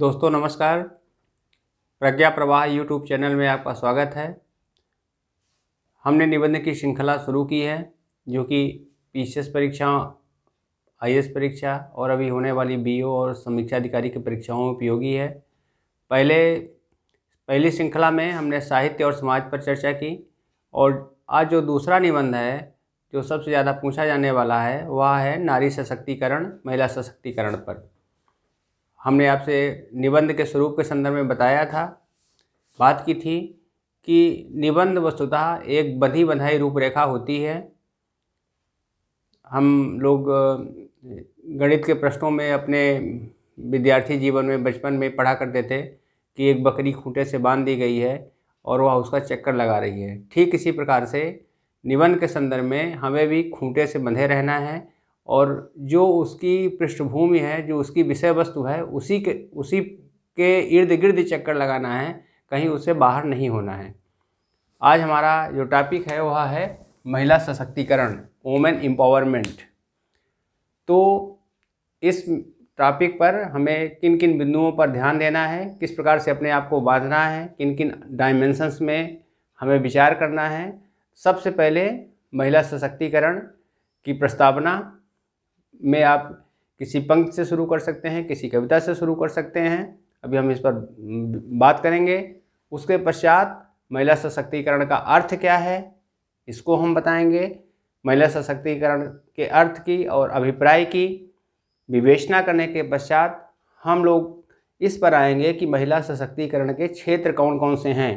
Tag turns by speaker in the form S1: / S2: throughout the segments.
S1: दोस्तों नमस्कार प्रज्ञा प्रवाह यूट्यूब चैनल में आपका स्वागत है हमने निबंध की श्रृंखला शुरू की है जो कि पीसीएस परीक्षा आई परीक्षा और अभी होने वाली बीओ और समीक्षा अधिकारी की परीक्षाओं में उपयोगी है पहले पहली श्रृंखला में हमने साहित्य और समाज पर चर्चा की और आज जो दूसरा निबंध है जो सबसे ज़्यादा पूछा जाने वाला है वह है नारी सशक्तिकरण महिला सशक्तिकरण पर हमने आपसे निबंध के स्वरूप के संदर्भ में बताया था बात की थी कि निबंध वस्तुतः एक बधी बधाई रूपरेखा होती है हम लोग गणित के प्रश्नों में अपने विद्यार्थी जीवन में बचपन में पढ़ा करते थे कि एक बकरी खूंटे से बांध दी गई है और वह उसका चक्कर लगा रही है ठीक इसी प्रकार से निबंध के संदर्भ में हमें भी खूंटे से बंधे रहना है और जो उसकी पृष्ठभूमि है जो उसकी विषय वस्तु है उसी के उसी के इर्द गिर्द चक्कर लगाना है कहीं उसे बाहर नहीं होना है आज हमारा जो टॉपिक है वह है महिला सशक्तिकरण वोमेन एम्पावरमेंट तो इस टॉपिक पर हमें किन किन बिंदुओं पर ध्यान देना है किस प्रकार से अपने आप को बांधना है किन किन डायमेंशंस में हमें विचार करना है सबसे पहले महिला सशक्तिकरण की प्रस्तावना में आप किसी पंक्ति से शुरू कर सकते हैं किसी कविता से शुरू कर सकते हैं अभी हम इस पर बात करेंगे उसके पश्चात महिला सशक्तिकरण का अर्थ क्या है इसको हम बताएंगे महिला सशक्तिकरण के अर्थ की और अभिप्राय की विवेचना करने के पश्चात हम लोग इस पर आएंगे कि महिला सशक्तिकरण के क्षेत्र कौन कौन से हैं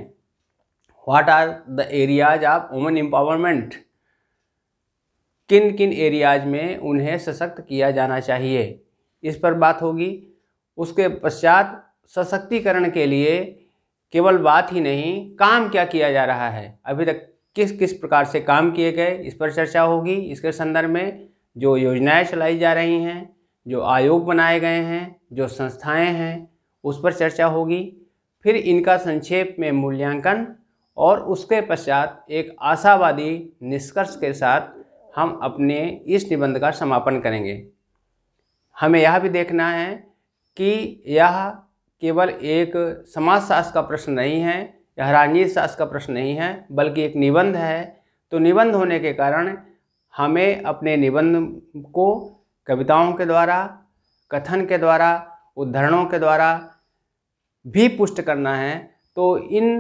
S1: what are the areas of women empowerment किन किन एरियाज में उन्हें सशक्त किया जाना चाहिए इस पर बात होगी उसके पश्चात सशक्तिकरण के लिए केवल बात ही नहीं काम क्या किया जा रहा है अभी तक किस किस प्रकार से काम किए गए इस पर चर्चा होगी इसके संदर्भ में जो योजनाएं चलाई जा रही हैं जो आयोग बनाए गए हैं जो संस्थाएं हैं उस पर चर्चा होगी फिर इनका संक्षेप में मूल्यांकन और उसके पश्चात एक आशावादी निष्कर्ष के साथ हम अपने इस निबंध का समापन करेंगे हमें यह भी देखना है कि यह केवल एक समाजशास्त्र का प्रश्न नहीं है यह राजनीति शास्त्र का प्रश्न नहीं है बल्कि एक निबंध है तो निबंध होने के कारण हमें अपने निबंध को कविताओं के द्वारा कथन के द्वारा उद्धरणों के द्वारा भी पुष्ट करना है तो इन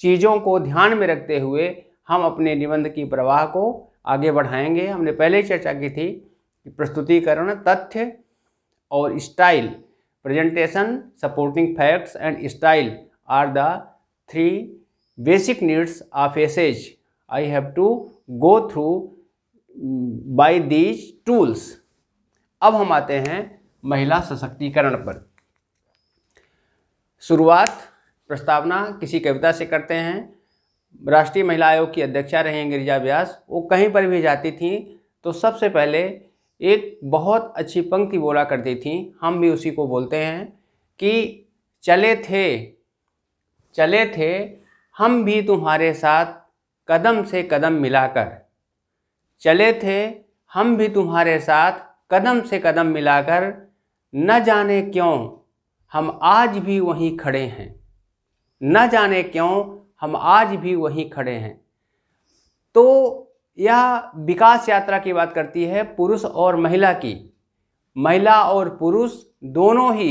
S1: चीज़ों को ध्यान में रखते हुए हम अपने निबंध की प्रवाह को आगे बढ़ाएंगे हमने पहले ही चर्चा की थी कि प्रस्तुतिकरण तथ्य और style presentation supporting facts and style are the three basic needs of essays I have to go through by these tools अब हम आते हैं महिला सशक्तिकरण पर शुरुआत प्रस्तावना किसी कविता से करते हैं राष्ट्रीय महिला आयोग की अध्यक्षा रही हैं गिरिजा व्यास वो कहीं पर भी जाती थी तो सबसे पहले एक बहुत अच्छी पंक्ति बोला करती थी हम भी उसी को बोलते हैं कि चले थे चले थे हम भी तुम्हारे साथ कदम से कदम मिलाकर चले थे हम भी तुम्हारे साथ कदम से कदम मिलाकर न जाने क्यों हम आज भी वहीं खड़े हैं न जाने क्यों हम आज भी वहीं खड़े हैं तो यह विकास यात्रा की बात करती है पुरुष और महिला की महिला और पुरुष दोनों ही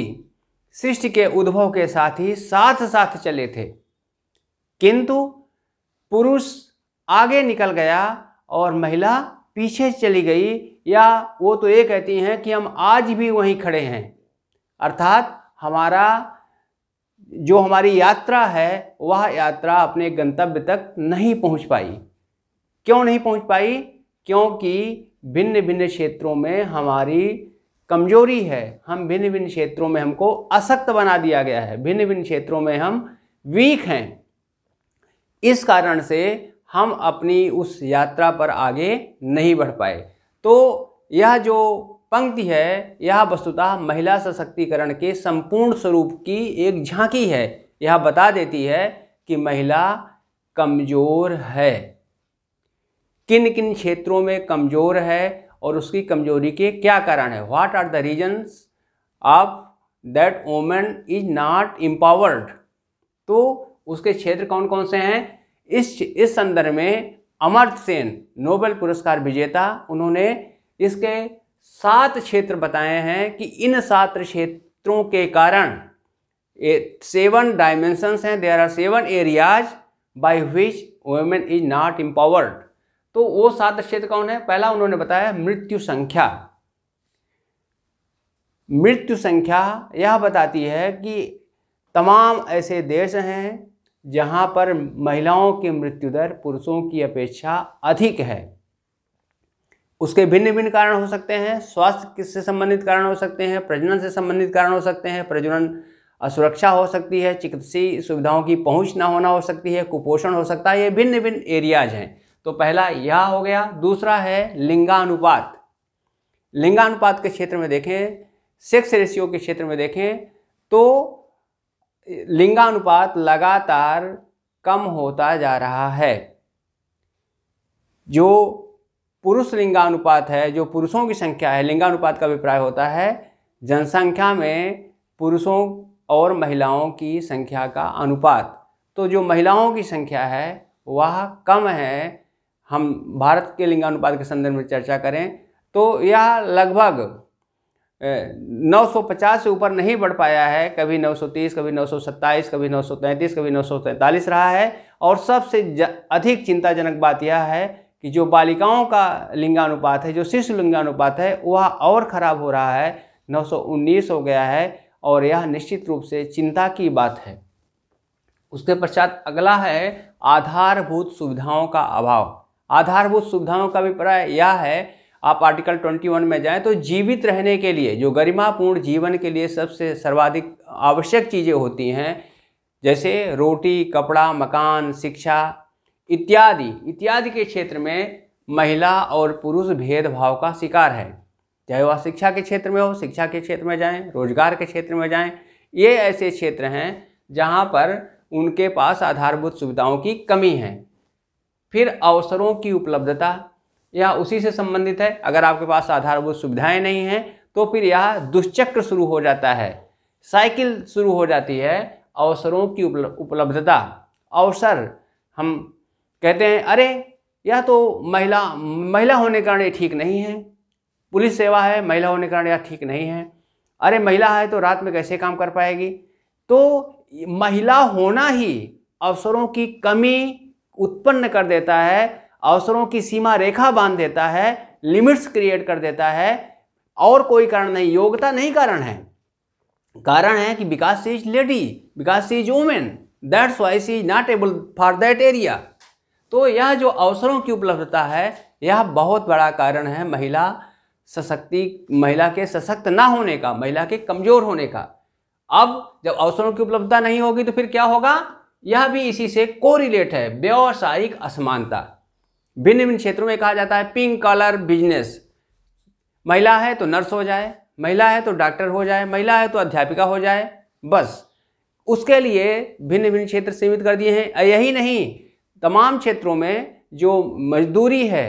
S1: सृष्टि के उद्भव के साथ ही साथ साथ चले थे किंतु पुरुष आगे निकल गया और महिला पीछे चली गई या वो तो ये कहती हैं कि हम आज भी वहीं खड़े हैं अर्थात हमारा जो हमारी यात्रा है वह यात्रा अपने गंतव्य तक नहीं पहुंच पाई क्यों नहीं पहुंच पाई क्योंकि भिन्न भिन्न क्षेत्रों में हमारी कमजोरी है हम भिन्न भिन्न क्षेत्रों में हमको असक्त बना दिया गया है भिन्न भिन्न क्षेत्रों में हम वीक हैं इस कारण से हम अपनी उस यात्रा पर आगे नहीं बढ़ पाए तो यह जो पंक्ति है यह वस्तुतः महिला सशक्तिकरण के संपूर्ण स्वरूप की एक झांकी है यह बता देती है कि महिला कमज़ोर है किन किन क्षेत्रों में कमज़ोर है और उसकी कमज़ोरी के क्या कारण है what are the reasons of that women is not empowered तो उसके क्षेत्र कौन कौन से हैं इस इस संदर्भ में अमर्त सेन नोबेल पुरस्कार विजेता उन्होंने इसके सात क्षेत्र बताए हैं कि इन सात क्षेत्रों के कारण सेवन डायमेंशंस हैं there are seven areas by which women is not empowered तो वो सात क्षेत्र कौन है पहला उन्होंने बताया मृत्यु संख्या मृत्यु संख्या यह बताती है कि तमाम ऐसे देश हैं जहाँ पर महिलाओं की मृत्यु दर पुरुषों की अपेक्षा अधिक है उसके भिन्न भिन्न कारण हो सकते हैं स्वास्थ्य किससे संबंधित कारण हो सकते हैं प्रजनन से संबंधित कारण हो सकते हैं प्रजनन असुरक्षा हो सकती है चिकित्सीय सुविधाओं की पहुंच ना होना हो सकती है कुपोषण हो सकता है ये भिन्न भिन्न एरियाज हैं तो पहला यह हो गया दूसरा है लिंगानुपात लिंगानुपात के क्षेत्र में देखें सेक्स रेशियो के क्षेत्र में देखें तो लिंगानुपात लगातार कम होता जा रहा है जो पुरुष लिंगानुपात है जो पुरुषों की संख्या है लिंगानुपात का अभिप्राय होता है जनसंख्या में पुरुषों और महिलाओं की संख्या का अनुपात तो जो महिलाओं की संख्या है वह कम है हम भारत के लिंगानुपात के संदर्भ में चर्चा करें तो यह लगभग 950 से ऊपर नहीं बढ़ पाया है कभी 930 कभी 927 कभी 933 कभी 943 रहा है और सबसे अधिक चिंताजनक बात यह है कि जो बालिकाओं का लिंगानुपात है जो शिशु लिंगानुपात है वह और ख़राब हो रहा है 919 हो गया है और यह निश्चित रूप से चिंता की बात है उसके पश्चात अगला है आधारभूत सुविधाओं का अभाव आधारभूत सुविधाओं का अभिप्राय यह है आप आर्टिकल 21 में जाएं तो जीवित रहने के लिए जो गरिमापूर्ण जीवन के लिए सबसे सर्वाधिक आवश्यक चीज़ें होती हैं जैसे रोटी कपड़ा मकान शिक्षा इत्यादि इत्यादि के क्षेत्र में महिला और पुरुष भेदभाव का शिकार है चाहे वह शिक्षा के क्षेत्र में हो शिक्षा के क्षेत्र में जाएं रोजगार के क्षेत्र में जाएं ये ऐसे क्षेत्र हैं जहाँ पर उनके पास आधारभूत सुविधाओं की कमी है फिर अवसरों की उपलब्धता यह उसी से संबंधित है अगर आपके पास आधारभूत सुविधाएं नहीं हैं तो फिर यह दुष्चक्र शुरू हो जाता है साइकिल शुरू हो जाती है अवसरों की उपलब्धता अवसर हम कहते हैं अरे यह तो महिला महिला होने के कारण ये ठीक नहीं है पुलिस सेवा है महिला होने के कारण यह ठीक नहीं है अरे महिला है तो रात में कैसे काम कर पाएगी तो महिला होना ही अवसरों की कमी उत्पन्न कर देता है अवसरों की सीमा रेखा बांध देता है लिमिट्स क्रिएट कर देता है और कोई कारण नहीं योग्यता नहीं कारण है कारण है कि because she is lady because she is women that's why she is not able for that area तो यह जो अवसरों की उपलब्धता है यह बहुत बड़ा कारण है महिला सशक्ति महिला के सशक्त ना होने का महिला के कमज़ोर होने का अब जब अवसरों की उपलब्धता नहीं होगी तो फिर क्या होगा यह भी इसी से कोरिलेट है व्यावसायिक असमानता भिन्न भिन्न क्षेत्रों में कहा जाता है पिंक कलर बिजनेस महिला है तो नर्स हो जाए महिला है तो डॉक्टर हो जाए महिला है तो अध्यापिका हो जाए बस उसके लिए भिन्न भिन्न क्षेत्र सीमित कर दिए हैं यही नहीं तमाम क्षेत्रों में जो मजदूरी है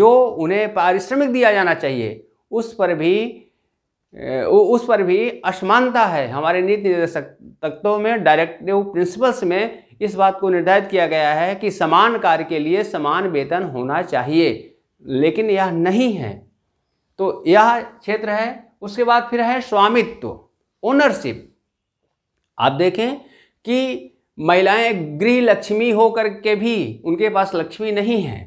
S1: जो उन्हें पारिश्रमिक दिया जाना चाहिए उस पर भी उस पर भी असमानता है हमारे नीति निर्देशक तत्वों में डायरेक्टिव प्रिंसिपल्स में इस बात को निर्धारित किया गया है कि समान कार्य के लिए समान वेतन होना चाहिए लेकिन यह नहीं है तो यह क्षेत्र है उसके बाद फिर है स्वामित्व ओनरशिप आप देखें कि महिलाएं गृह लक्ष्मी होकर के भी उनके पास लक्ष्मी नहीं है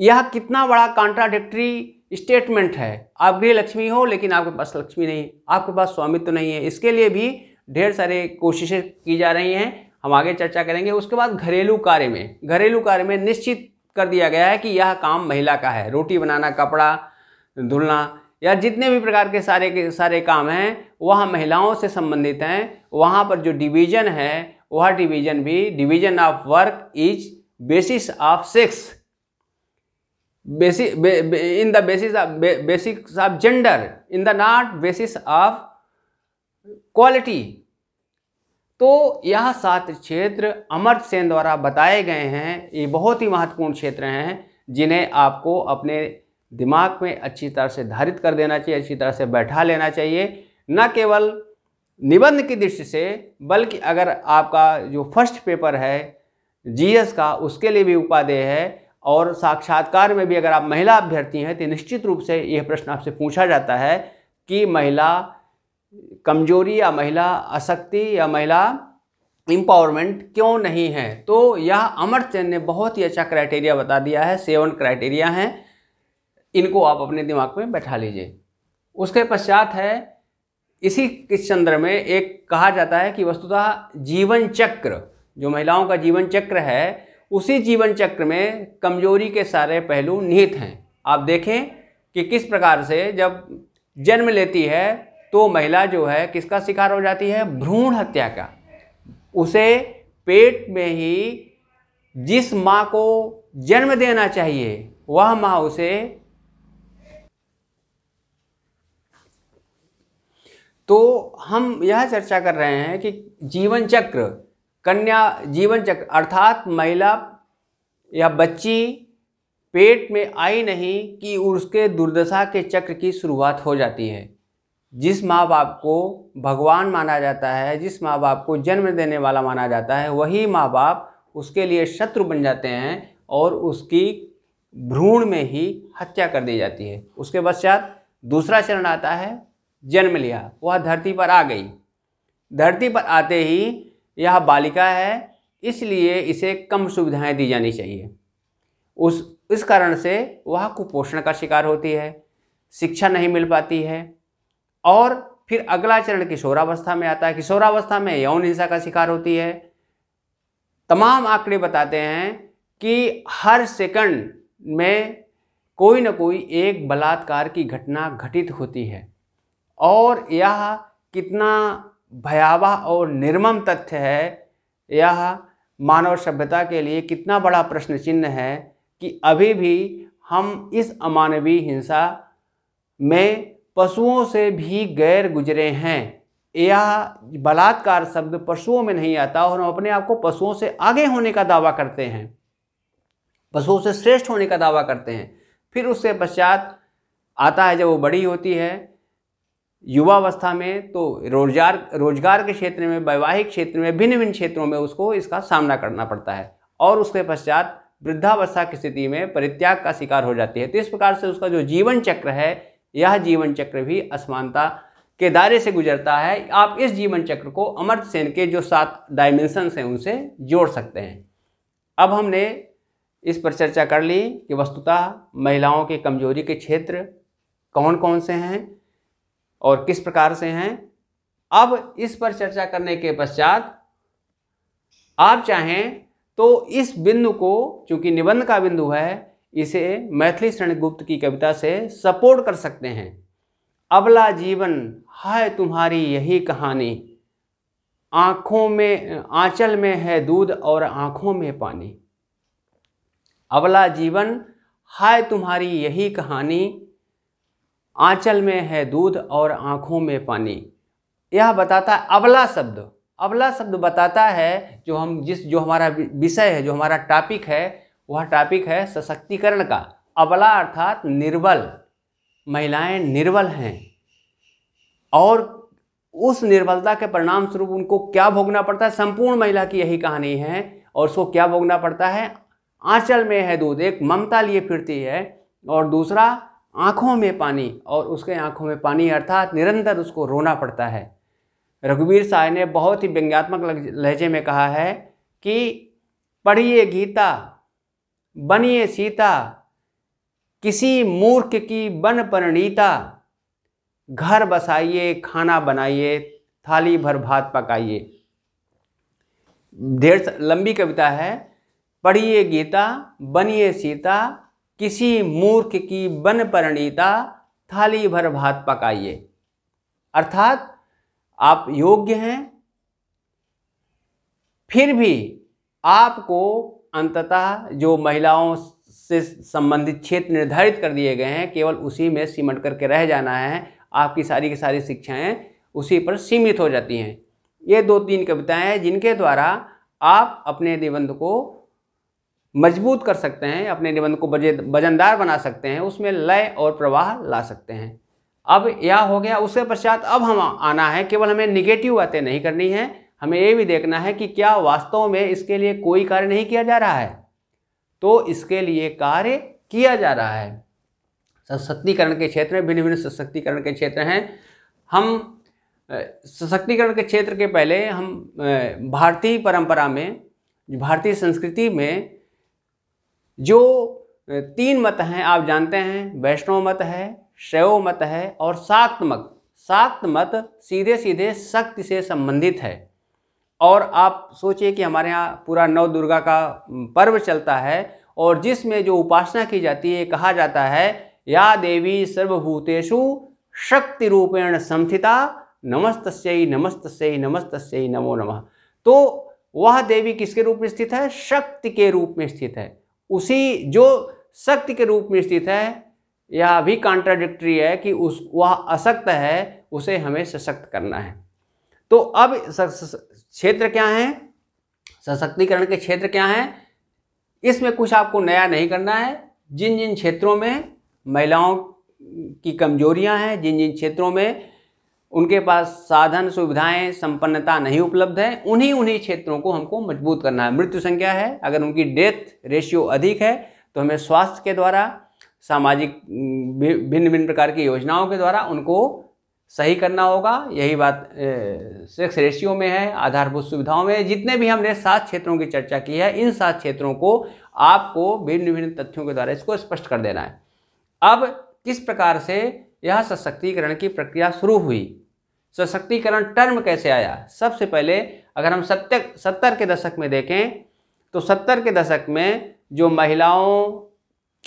S1: यह कितना बड़ा कॉन्ट्राडिक्टरी स्टेटमेंट है आप गृह लक्ष्मी हो लेकिन आपके पास लक्ष्मी नहीं आपके पास स्वामित्व तो नहीं है इसके लिए भी ढेर सारे कोशिशें की जा रही हैं हम आगे चर्चा करेंगे उसके बाद घरेलू कार्य में घरेलू कार्य में निश्चित कर दिया गया है कि यह काम महिला का है रोटी बनाना कपड़ा धुलना या जितने भी प्रकार के सारे के सारे काम हैं वह महिलाओं से संबंधित हैं वहाँ पर जो डिवीज़न है वह डिवीज़न भी division of work is basis of sex basic in the basis of basics of gender in the not basis of quality तो यह सात क्षेत्र अमर सेन द्वारा बताए गए हैं ये बहुत ही महत्वपूर्ण क्षेत्र हैं जिन्हें आपको अपने दिमाग में अच्छी तरह से धारित कर देना चाहिए अच्छी तरह से बैठा लेना चाहिए न केवल निबंध की दृष्टि से बल्कि अगर आपका जो फर्स्ट पेपर है जीएस का उसके लिए भी उपाधेय है और साक्षात्कार में भी अगर आप महिला अभ्यर्थी हैं तो निश्चित रूप से यह प्रश्न आपसे पूछा जाता है कि महिला कमजोरी या महिला अशक्ति या महिला इम्पावरमेंट क्यों नहीं है तो यह अमर चैन ने बहुत ही अच्छा क्राइटेरिया बता दिया है सेवन क्राइटेरिया हैं इनको आप अपने दिमाग में बैठा लीजिए उसके पश्चात है इसी किस चंद्र में एक कहा जाता है कि वस्तुतः जीवन चक्र जो महिलाओं का जीवन चक्र है उसी जीवन चक्र में कमजोरी के सारे पहलू निहित हैं आप देखें कि किस प्रकार से जब जन्म लेती है तो महिला जो है किसका शिकार हो जाती है भ्रूण हत्या का उसे पेट में ही जिस माँ को जन्म देना चाहिए वह माँ उसे तो हम यह चर्चा कर रहे हैं कि जीवन चक्र कन्या जीवन चक्र अर्थात महिला या बच्ची पेट में आई नहीं कि उसके दुर्दशा के चक्र की शुरुआत हो जाती है जिस माँ बाप को भगवान माना जाता है जिस माँ बाप को जन्म देने वाला माना जाता है वही माँ बाप उसके लिए शत्रु बन जाते हैं और उसकी भ्रूण में ही हत्या कर दी जाती है उसके पश्चात दूसरा चरण आता है जन्म लिया वह धरती पर आ गई धरती पर आते ही यह बालिका है इसलिए इसे कम सुविधाएं दी जानी चाहिए उस इस कारण से वह कुपोषण का शिकार होती है शिक्षा नहीं मिल पाती है और फिर अगला चरण किशोरावस्था में आता है किशोरावस्था में यौन हिंसा का शिकार होती है तमाम आंकड़े बताते हैं कि हर सेकंड में कोई ना कोई एक बलात्कार की घटना घटित होती है और यह कितना भयावह और निर्मम तथ्य है यह मानव सभ्यता के लिए कितना बड़ा प्रश्न चिन्ह है कि अभी भी हम इस अमानवीय हिंसा में पशुओं से भी गैर गुजरे हैं यह बलात्कार शब्द पशुओं में नहीं आता और हम अपने आप को पशुओं से आगे होने का दावा करते हैं पशुओं से श्रेष्ठ होने का दावा करते हैं फिर उससे पश्चात आता है जब वो बड़ी होती है युवावस्था में तो रोजगार रोजगार के क्षेत्र में वैवाहिक क्षेत्र में भिन्न भिन्न क्षेत्रों में उसको इसका सामना करना पड़ता है और उसके पश्चात वृद्धावस्था की स्थिति में परित्याग का शिकार हो जाती है तो इस प्रकार से उसका जो जीवन चक्र है यह जीवन चक्र भी असमानता के दायरे से गुजरता है आप इस जीवन चक्र को अमर सेन के जो सात डायमेंशंस हैं उनसे जोड़ सकते हैं अब हमने इस पर चर्चा कर ली कि वस्तुतः महिलाओं के कमजोरी के क्षेत्र कौन कौन से हैं और किस प्रकार से हैं अब इस पर चर्चा करने के पश्चात आप चाहें तो इस बिंदु को चूंकि निबंध का बिंदु है इसे मैथिली शरण गुप्त की कविता से सपोर्ट कर सकते हैं अबला जीवन हाय तुम्हारी यही कहानी आंखों में आंचल में है दूध और आंखों में पानी अबला जीवन हाय तुम्हारी यही कहानी आंचल में है दूध और आँखों में पानी यह बताता है अबला शब्द अबला शब्द बताता है जो हम जिस जो हमारा विषय है जो हमारा टॉपिक है वह टॉपिक है सशक्तिकरण का अबला अर्थात निर्बल महिलाएं निर्बल हैं और उस निर्बलता के परिणाम स्वरूप उनको क्या भोगना पड़ता है संपूर्ण महिला की यही कहानी है और उसको क्या भोगना पड़ता है आंचल में है दूध एक ममता लिए फिरती है और दूसरा आँखों में पानी और उसके आँखों में पानी अर्थात निरंतर उसको रोना पड़ता है रघुवीर साय ने बहुत ही व्यंग्यात्मक लहजे में कहा है कि पढ़िए गीता बनिए सीता किसी मूर्ख की बन परणीता घर बसाइए खाना बनाइए थाली भर भात पकाइए ढेर लंबी कविता है पढ़िए गीता बनिए सीता किसी मूर्ख की बन परिणीता थाली भर भात पकाइए अर्थात आप योग्य हैं फिर भी आपको अंततः जो महिलाओं से संबंधित क्षेत्र निर्धारित कर दिए गए हैं केवल उसी में सिमट करके रह जाना है आपकी सारी की सारी शिक्षाएं उसी पर सीमित हो जाती हैं ये दो तीन कविताएं हैं जिनके द्वारा आप अपने निबंध को मजबूत कर सकते हैं अपने निबंध को वजनदार बना सकते हैं उसमें लय और प्रवाह ला सकते हैं अब यह हो गया उसके पश्चात अब हम आना है केवल हमें निगेटिव बातें नहीं करनी है हमें ये भी देखना है कि क्या वास्तव में इसके लिए कोई कार्य नहीं किया जा रहा है तो इसके लिए कार्य किया जा रहा है सशक्तिकरण के क्षेत्र में भिन्न भिन्न सशक्तिकरण के क्षेत्र हैं हम सशक्तिकरण के क्षेत्र के पहले हम भारतीय परंपरा में भारतीय संस्कृति में जो तीन मत हैं आप जानते हैं वैष्णव मत है शैव मत है और शाक्त मत शाक्त मत सीधे सीधे शक्ति से संबंधित है और आप सोचिए कि हमारे यहाँ पूरा नव दुर्गा का पर्व चलता है और जिसमें जो उपासना की जाती है कहा जाता है या देवी सर्वभूतेषु शक्ति रूपेण समथिता नमस्त नमस्त नमस्त नमो नमः तो वह देवी किसके रूप में स्थित है शक्ति के रूप में स्थित है उसी जो शक्ति के रूप में स्थित है यह भी कॉन्ट्राडिक्टरी है कि उस वह असक्त है उसे हमें सशक्त करना है तो अब क्षेत्र क्या है सशक्तिकरण के क्षेत्र क्या हैं इसमें कुछ आपको नया नहीं करना है जिन जिन क्षेत्रों में महिलाओं की कमजोरियां हैं जिन जिन क्षेत्रों में उनके पास साधन सुविधाएं संपन्नता नहीं उपलब्ध है उन्हीं उन्हीं क्षेत्रों को हमको मजबूत करना है मृत्यु संख्या है अगर उनकी डेथ रेशियो अधिक है तो हमें स्वास्थ्य के द्वारा सामाजिक भिन्न भिन्न प्रकार की योजनाओं के द्वारा उनको सही करना होगा यही बात सेक्स रेशियो में है आधारभूत सुविधाओं में जितने भी हमने सात क्षेत्रों की चर्चा की है इन सात क्षेत्रों को आपको भिन्न भिन्न तथ्यों के द्वारा इसको स्पष्ट कर देना है अब किस प्रकार से यह सशक्तिकरण की प्रक्रिया शुरू हुई सशक्तिकरण टर्म कैसे आया सबसे पहले अगर हम सत्य सत्तर के दशक में देखें तो सत्तर के दशक में जो महिलाओं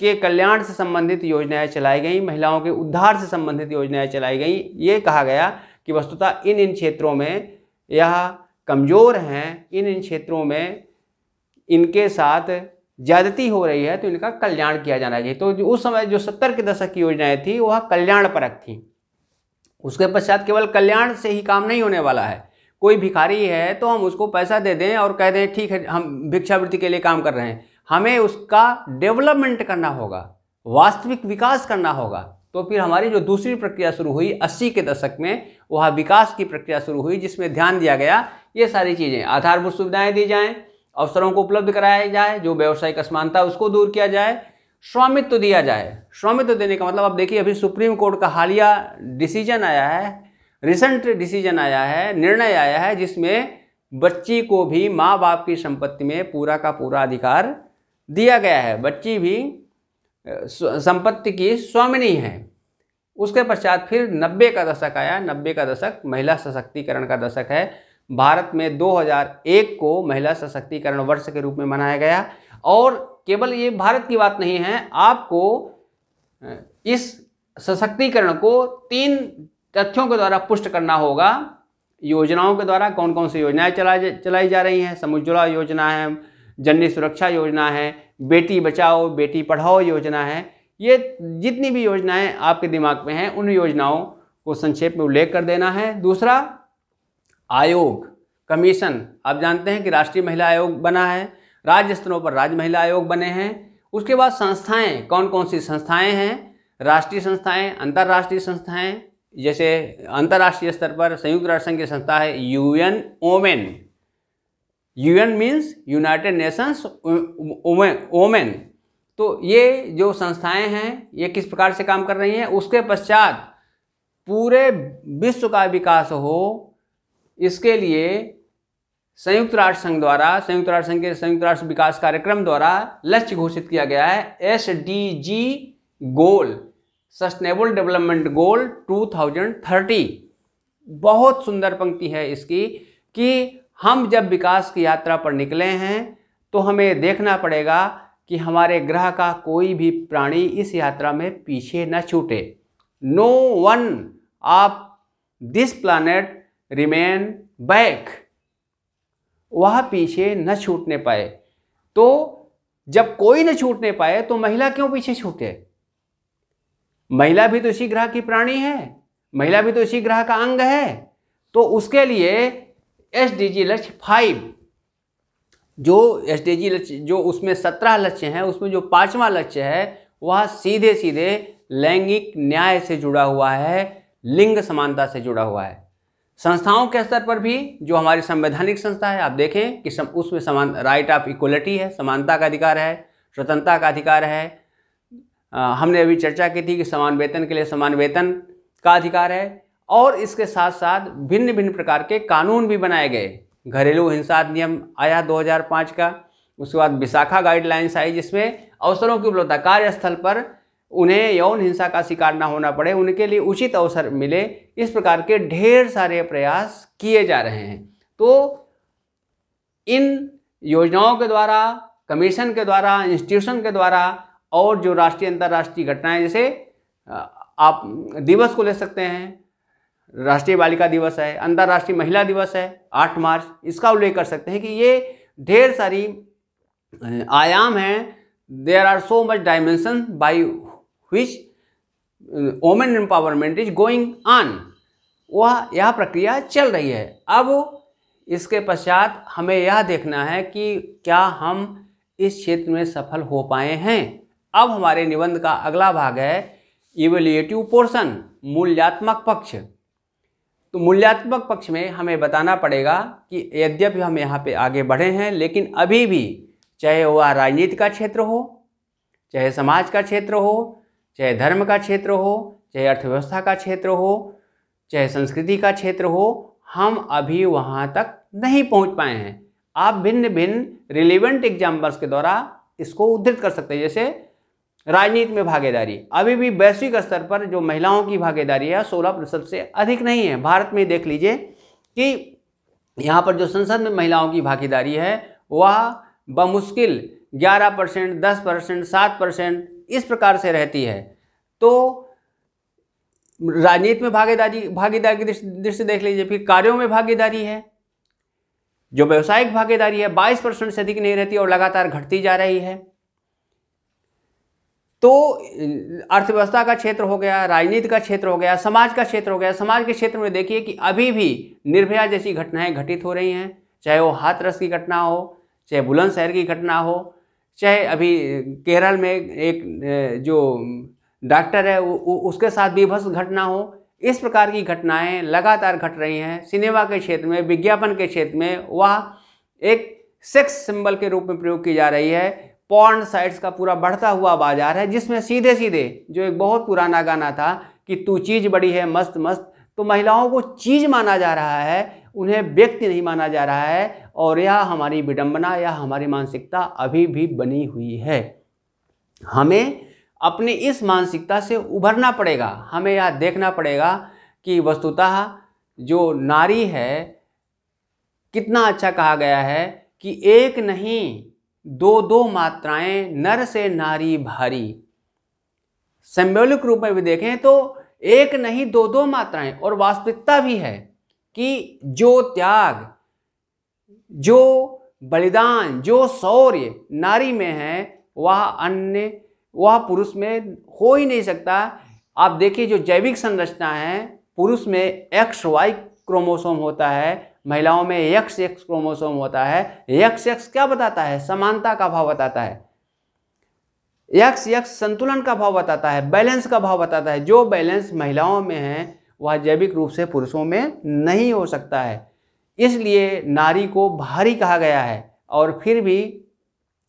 S1: के कल्याण से संबंधित योजनाएं चलाई गई महिलाओं के उद्धार से संबंधित योजनाएं चलाई गई ये कहा गया कि वस्तुतः इन इन क्षेत्रों में यह कमज़ोर हैं इन इन क्षेत्रों में इनके साथ ज्यादती हो रही है तो इनका कल्याण किया जाना चाहिए तो उस समय जो सत्तर के दशक की योजनाएं थी वह कल्याण परक थी उसके पश्चात केवल कल्याण से ही काम नहीं होने वाला है कोई भिखारी है तो हम उसको पैसा दे दें और कह दें ठीक है हम भिक्षावृत्ति के लिए काम कर रहे हैं हमें उसका डेवलपमेंट करना होगा वास्तविक विकास करना होगा तो फिर हमारी जो दूसरी प्रक्रिया शुरू हुई अस्सी के दशक में वह विकास की प्रक्रिया शुरू हुई जिसमें ध्यान दिया गया ये सारी चीज़ें आधारभूत सुविधाएं दी जाएं अवसरों को उपलब्ध कराया जाए जो व्यावसायिक असमानता उसको दूर किया जाए स्वामित्व तो दिया जाए स्वामित्व तो देने का मतलब आप देखिए अभी सुप्रीम कोर्ट का हालिया डिसीजन आया है रिसेंट डिसीजन आया है निर्णय आया है जिसमें बच्ची को भी माँ बाप की संपत्ति में पूरा का पूरा अधिकार दिया गया है बच्ची भी संपत्ति की स्वामिनी है उसके पश्चात फिर नब्बे का दशक आया नब्बे का दशक महिला सशक्तिकरण का दशक है भारत में 2001 को महिला सशक्तिकरण वर्ष के रूप में मनाया गया और केवल ये भारत की बात नहीं है आपको इस सशक्तिकरण को तीन तथ्यों के द्वारा पुष्ट करना होगा योजनाओं के द्वारा कौन कौन सी योजनाएं चला चलाई जा रही हैं समुज्ज्वला योजना है जन्य सुरक्षा योजना है बेटी बचाओ बेटी पढ़ाओ योजना है ये जितनी भी योजनाएं आपके दिमाग में हैं उन योजनाओं को संक्षेप में उल्लेख कर देना है दूसरा आयोग कमीशन आप जानते हैं कि राष्ट्रीय महिला आयोग बना है राज्य स्तरों पर राज्य महिला आयोग बने हैं उसके बाद संस्थाएं कौन कौन सी संस्थाएं हैं राष्ट्रीय संस्थाएं अंतर्राष्ट्रीय संस्थाएं जैसे अंतर्राष्ट्रीय स्तर पर संयुक्त राष्ट्र संघ की संस्था है UN women UN means United Nations women तो ये जो संस्थाएं हैं ये किस प्रकार से काम कर रही हैं उसके पश्चात पूरे विश्व का विकास हो इसके लिए संयुक्त राष्ट्र संघ द्वारा संयुक्त राष्ट्र संघ के संयुक्त राष्ट्र विकास कार्यक्रम द्वारा लक्ष्य घोषित किया गया है S D G goal sustainable development goal 2030 बहुत सुंदर पंक्ति है इसकी कि हम जब विकास की यात्रा पर निकले हैं तो हमें देखना पड़ेगा कि हमारे ग्रह का कोई भी प्राणी इस यात्रा में पीछे न छूटे no one of this planet remain back वह पीछे न छूटने पाए तो जब कोई न छूटने पाए तो महिला क्यों पीछे छूटे महिला भी तो इसी ग्रह की प्राणी है महिला भी तो इसी ग्रह का अंग है तो उसके लिए एस डी जी लक्ष्य फाइव जो एस डी जी लक्ष्य जो उसमें सत्रह लक्ष्य हैं उसमें जो पांचवा लक्ष्य है वह सीधे सीधे लैंगिक न्याय से जुड़ा हुआ है लिंग समानता से जुड़ा हुआ है संस्थाओं के स्तर पर भी जो हमारी संवैधानिक संस्था है आप देखें कि सम, उसमें समान राइट ऑफ इक्वलिटी है समानता का अधिकार है स्वतंत्रता का अधिकार है आ, हमने अभी चर्चा की थी कि समान वेतन के लिए समान वेतन का अधिकार है और इसके साथ साथ भिन्न भिन्न प्रकार के कानून भी बनाए गए घरेलू हिंसा नियम आया 2005 का उसके बाद विशाखा गाइडलाइंस आई जिसमें अवसरों की उपलब्धता कार्यस्थल पर उन्हें यौन हिंसा का शिकार ना होना पड़े उनके लिए उचित अवसर मिले इस प्रकार के ढेर सारे प्रयास किए जा रहे हैं तो इन योजनाओं के द्वारा कमीशन के द्वारा इंस्टीट्यूशन के द्वारा और जो राष्ट्रीय अंतर्राष्ट्रीय घटनाएं जैसे आप दिवस को ले सकते हैं राष्ट्रीय बालिका दिवस है अंतर्राष्ट्रीय महिला दिवस है आठ मार्च इसका उल्लेख कर सकते हैं कि ये ढेर सारी आयाम हैं there are so much dimension by which women empowerment is going on वह यह प्रक्रिया चल रही है अब इसके पश्चात हमें यह देखना है कि क्या हम इस क्षेत्र में सफल हो पाए हैं अब हमारे निबंध का अगला भाग है इवेलिएटिव पोर्शन मूल्यात्मक पक्ष तो मूल्यात्मक पक्ष में हमें बताना पड़ेगा कि यद्यपि हम यहाँ पे आगे बढ़े हैं लेकिन अभी भी चाहे वह राजनीति का क्षेत्र हो चाहे समाज का क्षेत्र हो चाहे धर्म का क्षेत्र हो चाहे अर्थव्यवस्था का क्षेत्र हो चाहे संस्कृति का क्षेत्र हो हम अभी वहाँ तक नहीं पहुँच पाए हैं आप भिन्न भिन्न रिलेवेंट एग्जाम्पल्स के द्वारा इसको उद्धृत कर सकते हैं जैसे राजनीति में भागीदारी अभी भी वैश्विक स्तर पर जो महिलाओं की भागीदारी है सोलह प्रतिशत से अधिक नहीं है भारत में देख लीजिए कि यहाँ पर जो संसद में महिलाओं की भागीदारी है वह बमुश्किल ग्यारह परसेंट दस परसेंट सात परसेंट इस प्रकार से रहती है तो राजनीति में भागीदारी भागीदारी की दृष्टि देख लीजिए फिर कार्यों में भागीदारी है जो व्यवसायिक भागीदारी है 22 परसेंट से अधिक नहीं रहती और लगातार घटती जा रही है तो अर्थव्यवस्था का क्षेत्र हो गया राजनीति का क्षेत्र हो गया समाज का क्षेत्र हो गया समाज के क्षेत्र में देखिए कि अभी भी निर्भया जैसी घटनाएं घटित हो रही हैं चाहे वो हाथरस की घटना हो चाहे बुलंदशहर की घटना हो चाहे अभी केरल में एक जो डॉक्टर है उ, उ, उसके साथ विभस घटना हो इस प्रकार की घटनाएं लगातार घट रही हैं सिनेमा के क्षेत्र में विज्ञापन के क्षेत्र में वह एक सेक्स सिंबल के रूप में प्रयोग की जा रही है पॉन्ड साइट्स का पूरा बढ़ता हुआ बाजार है जिसमें सीधे सीधे जो एक बहुत पुराना गाना था कि तू चीज़ बड़ी है मस्त मस्त तो महिलाओं को चीज़ माना जा रहा है उन्हें व्यक्ति नहीं माना जा रहा है और यह हमारी विडम्बना या हमारी मानसिकता अभी भी बनी हुई है हमें अपनी इस मानसिकता से उभरना पड़ेगा हमें यह देखना पड़ेगा कि वस्तुतः जो नारी है कितना अच्छा कहा गया है कि एक नहीं दो दो मात्राएं नर से नारी भारी सम्बोलिक रूप में भी देखें तो एक नहीं दो दो मात्राएं और वास्तविकता भी है कि जो त्याग जो बलिदान जो शौर्य नारी में है वह अन्य वह पुरुष में हो ही नहीं सकता आप देखिए जो जैविक संरचना है पुरुष में एक्स वाई क्रोमोसोम होता है महिलाओं में एक्स एक्स क्रोमोसोम होता है एक्स एक्स क्या बताता है समानता का भाव बताता है यक्ष यक्ष संतुलन का भाव बताता है बैलेंस का भाव बताता है जो बैलेंस महिलाओं में है वह जैविक रूप से पुरुषों में नहीं हो सकता है इसलिए नारी को भारी कहा गया है और फिर भी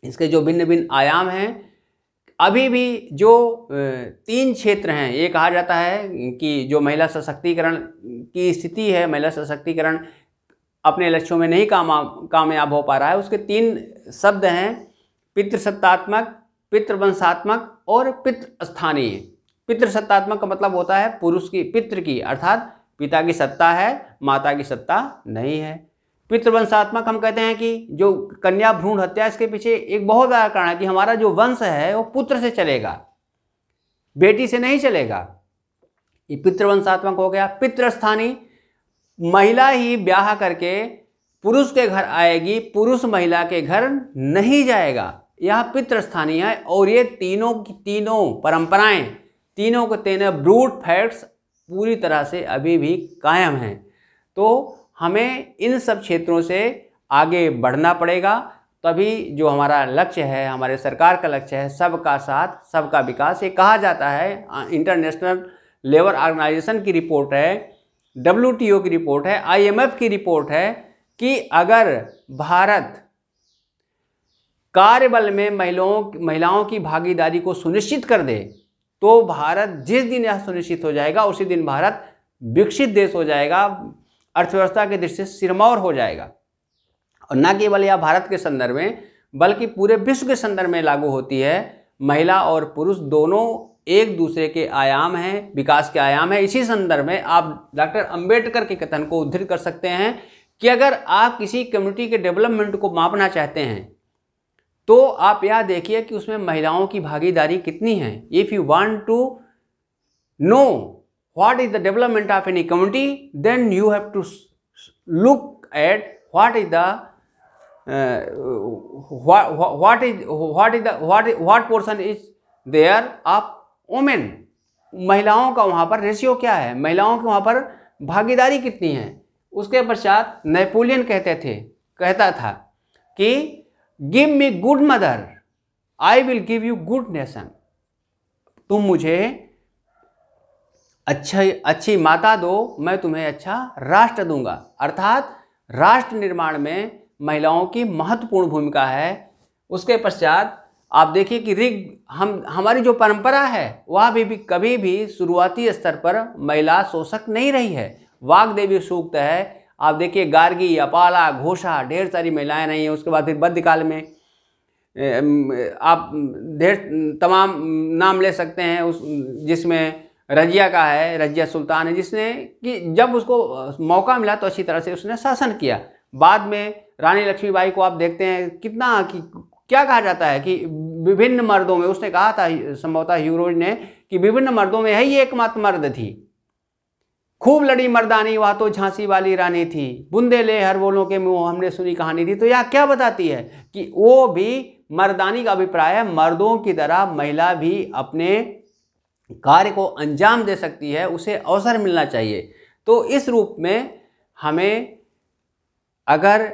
S1: इसके जो भिन्न भिन्न आयाम हैं अभी भी जो तीन क्षेत्र हैं ये कहा जाता है कि जो महिला सशक्तिकरण की स्थिति है महिला सशक्तिकरण अपने लक्ष्यों में नहीं काम कामयाब हो पा रहा है उसके तीन शब्द हैं पितृसत्तात्मक पितृवंशात्मक और पितृस्थानीय पितृसत्तात्मक का मतलब होता है पुरुष की पितृ की अर्थात पिता की सत्ता है माता की सत्ता नहीं है पितृवंशात्मक हम कहते हैं कि जो कन्या भ्रूण हत्या इसके पीछे एक बहुत बड़ा कारण है कि हमारा जो वंश है वो पुत्र से चलेगा बेटी से नहीं चलेगा ये पितृवंशात्मक हो गया पितृस्थानी महिला ही ब्याह करके पुरुष के घर आएगी पुरुष महिला के घर नहीं जाएगा यह पितृस्थानी है और ये तीनों की तीनों परंपराएं तीनों के तीनों ब्रूट फैक्ट्स पूरी तरह से अभी भी कायम हैं तो हमें इन सब क्षेत्रों से आगे बढ़ना पड़ेगा तभी जो हमारा लक्ष्य है हमारे सरकार का लक्ष्य है सबका साथ सबका विकास ये कहा जाता है इंटरनेशनल लेबर ऑर्गेनाइजेशन की रिपोर्ट है डब्ल्यू की रिपोर्ट है आईएमएफ की रिपोर्ट है कि अगर भारत कार्यबल में महिलाओं महिलाओं की भागीदारी को सुनिश्चित कर दे तो भारत जिस दिन यह सुनिश्चित हो जाएगा उसी दिन भारत विकसित देश हो जाएगा अर्थव्यवस्था के दृष्टि से सिरमौर हो जाएगा और न केवल यह भारत के संदर्भ में बल्कि पूरे विश्व के संदर्भ में लागू होती है महिला और पुरुष दोनों एक दूसरे के आयाम हैं विकास के आयाम है इसी संदर्भ में आप डॉक्टर अंबेडकर के कथन को उद्धृत कर सकते हैं कि अगर आप किसी कम्युनिटी के डेवलपमेंट को मापना चाहते हैं तो आप यह देखिए कि उसमें महिलाओं की भागीदारी कितनी है if you want to know what is the development of any community then you have to look at what is the what is what is that what portion is there of women महिलाओं का वहाँ पर ratio क्या है महिलाओं की वहाँ पर भागीदारी कितनी है उसके पश्चात नेपोलियन कहते थे कहता था कि give me good mother I will give you good nation तुम मुझे अच्छा अच्छी माता दो मैं तुम्हें अच्छा राष्ट्र दूंगा अर्थात राष्ट्र निर्माण में महिलाओं की महत्वपूर्ण भूमिका है उसके पश्चात आप देखिए कि ऋग हम हमारी जो परंपरा है वह भी, भी कभी भी शुरुआती स्तर पर महिला शोषक नहीं रही है वाग देवी सूक्त है आप देखिए गार्गी अपाला घोषा ढेर सारी महिलाएं रही हैं उसके बाद फिर काल में आप ढेर तमाम नाम ले सकते हैं उस जिसमें रजिया का है रजिया सुल्तान है जिसने कि जब उसको मौका मिला तो अच्छी तरह से उसने शासन किया बाद में रानी लक्ष्मीबाई को आप देखते हैं कितना कि क्या कहा जाता है कि विभिन्न मर्दों में उसने कहा था संभवतः यूरोज ने कि विभिन्न मर्दों में है ही एकमात्र मर्द थी खूब लड़ी मर्दानी वह तो झांसी वाली रानी थी बुंदे ले हर बोलों के मुँह हमने सुनी कहानी थी तो यह क्या बताती है कि वो भी मर्दानी का अभिप्राय है मर्दों की तरह महिला भी अपने कार्य को अंजाम दे सकती है उसे अवसर मिलना चाहिए तो इस रूप में हमें अगर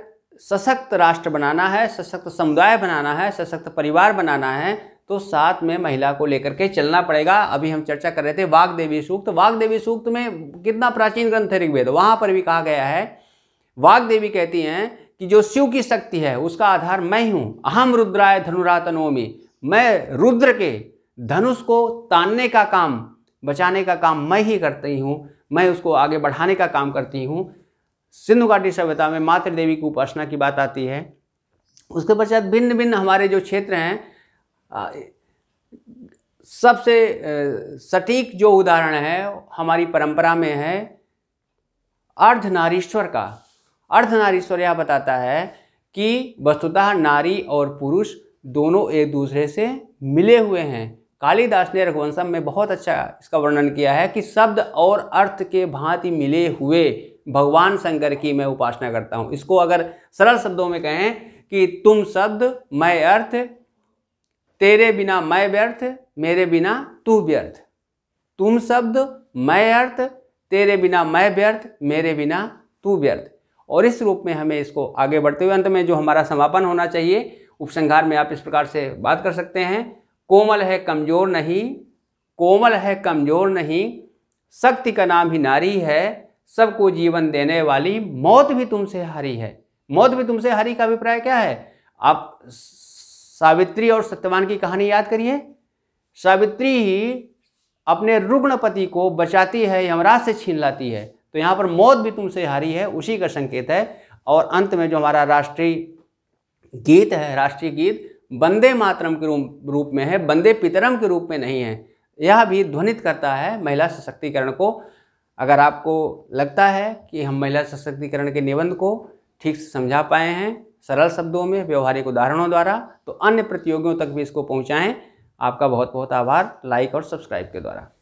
S1: सशक्त राष्ट्र बनाना है सशक्त समुदाय बनाना है सशक्त परिवार बनाना है तो साथ में महिला को लेकर के चलना पड़ेगा अभी हम चर्चा कर रहे थे देवी सूक्त देवी सूक्त में कितना प्राचीन ग्रंथ है ऋग्वेद वहां पर भी कहा गया है देवी कहती हैं कि जो शिव की शक्ति है उसका आधार मैं ही हूँ अहम रुद्राय धनुरातनोमी मैं रुद्र के धनुष को तानने का काम बचाने का काम मैं ही करती हूँ मैं उसको आगे बढ़ाने का काम करती हूँ सिंधु घाटी सभ्यता में मातृदेवी की उपासना की बात आती है उसके पश्चात भिन्न भिन्न हमारे जो क्षेत्र हैं सबसे सटीक जो उदाहरण है हमारी परंपरा में है अर्धनारीश्वर का अर्धनारीश्वर यह बताता है कि वस्तुतः नारी और पुरुष दोनों एक दूसरे से मिले हुए हैं कालिदास ने रघुवंशम में बहुत अच्छा इसका वर्णन किया है कि शब्द और अर्थ के भांति मिले हुए भगवान शंकर की मैं उपासना करता हूँ इसको अगर सरल शब्दों में कहें कि तुम शब्द मैं अर्थ तेरे बिना मैं व्यर्थ मेरे बिना तू व्यर्थ तुम शब्द मैं अर्थ तेरे बिना मैं व्यर्थ मेरे बिना तू व्यर्थ और इस रूप में हमें इसको आगे बढ़ते हुए अंत में जो हमारा समापन होना चाहिए उपसंहार में आप इस प्रकार से बात कर सकते हैं कोमल है कमज़ोर नहीं कोमल है कमज़ोर नहीं शक्ति का नाम ही नारी है सबको जीवन देने वाली मौत भी तुमसे हारी है मौत भी तुमसे हारी का अभिप्राय क्या है आप सावित्री और सत्यवान की कहानी याद करिए सावित्री ही अपने रुग्ण पति को बचाती है यमराज से छीन लाती है तो यहाँ पर मौत भी तुमसे हारी है उसी का संकेत है और अंत में जो हमारा राष्ट्रीय गीत है राष्ट्रीय गीत बंदे मातरम के रूप में है बंदे पितरम के रूप में नहीं है यह भी ध्वनित करता है महिला सशक्तिकरण को अगर आपको लगता है कि हम महिला सशक्तिकरण के निबंध को ठीक से समझा पाए हैं सरल शब्दों में व्यवहारिक उदाहरणों द्वारा तो अन्य प्रतियोगियों तक भी इसको पहुँचाएँ आपका बहुत बहुत आभार लाइक और सब्सक्राइब के द्वारा